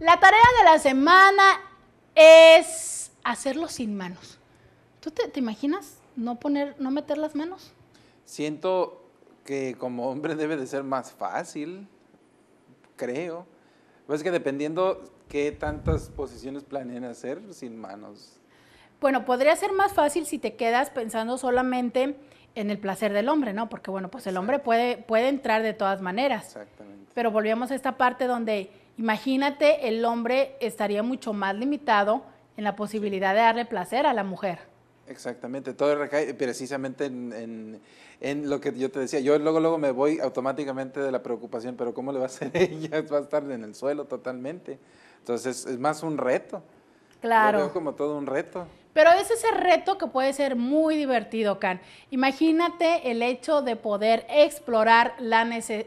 La tarea de la semana es hacerlo sin manos. ¿Tú te, imaginas no poner, no meter las manos? Siento que como hombre debe de ser más fácil, creo. Pues que dependiendo qué tantas posiciones planean hacer sin manos. Bueno, podría ser más fácil si te quedas pensando solamente en el placer del hombre, ¿no? Porque bueno, pues el hombre puede, puede entrar de todas maneras. Exactamente. Pero volvemos a esta parte donde Imagínate, el hombre estaría mucho más limitado en la posibilidad de darle placer a la mujer. Exactamente, todo recae precisamente en, lo que yo te decía. Yo luego, luego me voy automáticamente de la preocupación, pero ¿cómo le va a hacer ella? Va a estar en el suelo totalmente. Entonces es más un reto. Claro. como todo un reto. Pero es ese reto que puede ser muy divertido, Can. Imagínate el hecho de poder explorar,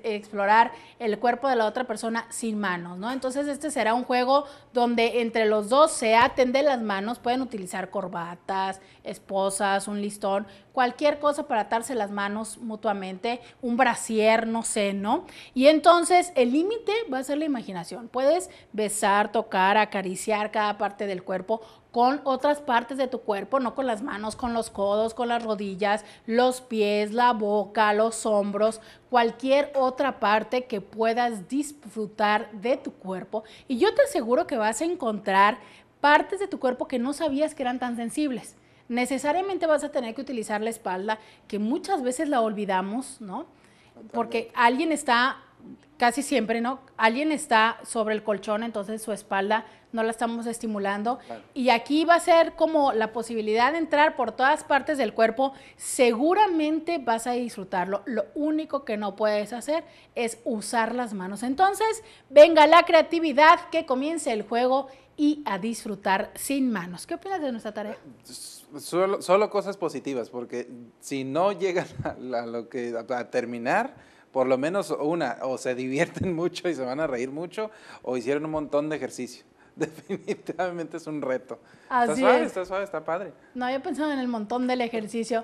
explorar el cuerpo de la otra persona sin manos, ¿no? Entonces este será un juego donde entre los dos se aten de las manos, pueden utilizar corbatas, esposas, un listón, cualquier cosa para atarse las manos mutuamente, un brasier, no sé, ¿no? Y entonces el límite va a ser la imaginación. Puedes besar, tocar, acariciar cada parte del cuerpo con otras partes de tu cuerpo, no con las manos, con los codos, con las rodillas, los pies, la boca, los hombros, cualquier otra parte que puedas disfrutar de tu cuerpo. Y yo te aseguro que vas a encontrar partes de tu cuerpo que no sabías que eran tan sensibles. Necesariamente vas a tener que utilizar la espalda, que muchas veces la olvidamos, ¿no? Porque alguien está casi siempre, ¿no? Alguien está sobre el colchón, entonces su espalda no la estamos estimulando. Y aquí va a ser como la posibilidad de entrar por todas partes del cuerpo. Seguramente vas a disfrutarlo. Lo único que no puedes hacer es usar las manos. Entonces, venga la creatividad, que comience el juego y a disfrutar sin manos. ¿Qué opinas de nuestra tarea? Pues, solo, cosas positivas, porque si no llegan lo que, a terminar por lo menos una, o se divierten mucho y se van a reír mucho, o hicieron un montón de ejercicio. Definitivamente es un reto. está suave, está suave, está padre. No había pensado en el montón del ejercicio.